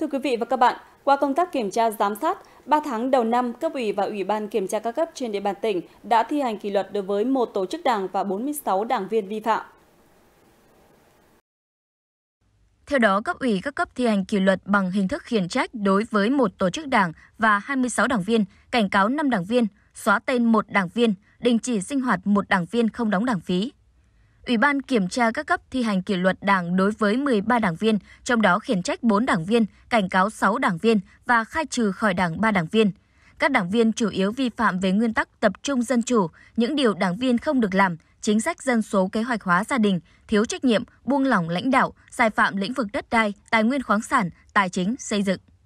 Thưa quý vị và các bạn, qua công tác kiểm tra giám sát, 3 tháng đầu năm, cấp ủy và ủy ban kiểm tra các cấp trên địa bàn tỉnh đã thi hành kỷ luật đối với một tổ chức đảng và 46 đảng viên vi phạm. Theo đó, cấp ủy các cấp thi hành kỷ luật bằng hình thức khiển trách đối với một tổ chức đảng và 26 đảng viên, cảnh cáo 5 đảng viên, xóa tên một đảng viên, đình chỉ sinh hoạt một đảng viên không đóng đảng phí, Ủy ban kiểm tra các cấp thi hành kỷ luật Đảng đối với 13 đảng viên, trong đó khiển trách 4 đảng viên, cảnh cáo 6 đảng viên và khai trừ khỏi Đảng 3 đảng viên. Các đảng viên chủ yếu vi phạm về nguyên tắc tập trung dân chủ, những điều đảng viên không được làm, chính sách dân số kế hoạch hóa gia đình, thiếu trách nhiệm, buông lỏng lãnh đạo, sai phạm lĩnh vực đất đai, tài nguyên khoáng sản, tài chính, xây dựng.